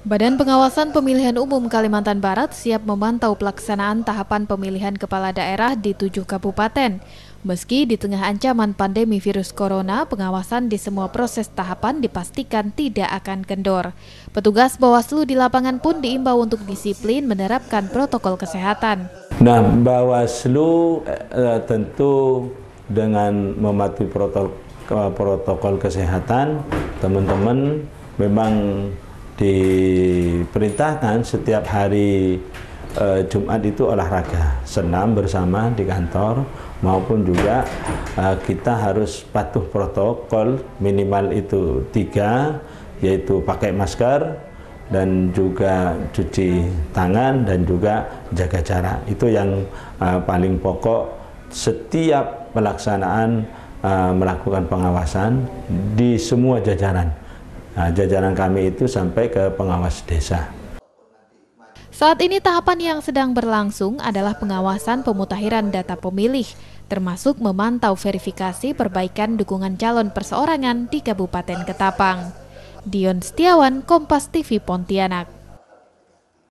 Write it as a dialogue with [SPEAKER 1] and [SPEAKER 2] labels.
[SPEAKER 1] Badan Pengawasan Pemilihan Umum Kalimantan Barat siap memantau pelaksanaan tahapan pemilihan kepala daerah di tujuh kabupaten. Meski di tengah ancaman pandemi virus corona, pengawasan di semua proses tahapan dipastikan tidak akan kendor. Petugas Bawaslu di lapangan pun diimbau untuk disiplin menerapkan protokol kesehatan.
[SPEAKER 2] Nah, Bawaslu eh, tentu dengan mematuhi protokol, eh, protokol kesehatan, teman-teman memang diperintahkan setiap hari e, Jumat itu olahraga senam bersama di kantor maupun juga e, kita harus patuh protokol minimal itu tiga yaitu pakai masker dan juga cuci tangan dan juga jaga jarak itu yang e, paling pokok setiap pelaksanaan e, melakukan pengawasan di semua jajaran Nah, jajaran kami itu sampai ke pengawas desa.
[SPEAKER 1] Saat ini tahapan yang sedang berlangsung adalah pengawasan pemutahiran data pemilih, termasuk memantau verifikasi perbaikan dukungan calon perseorangan di Kabupaten Ketapang. Dion Setiawan, Kompas TV Pontianak.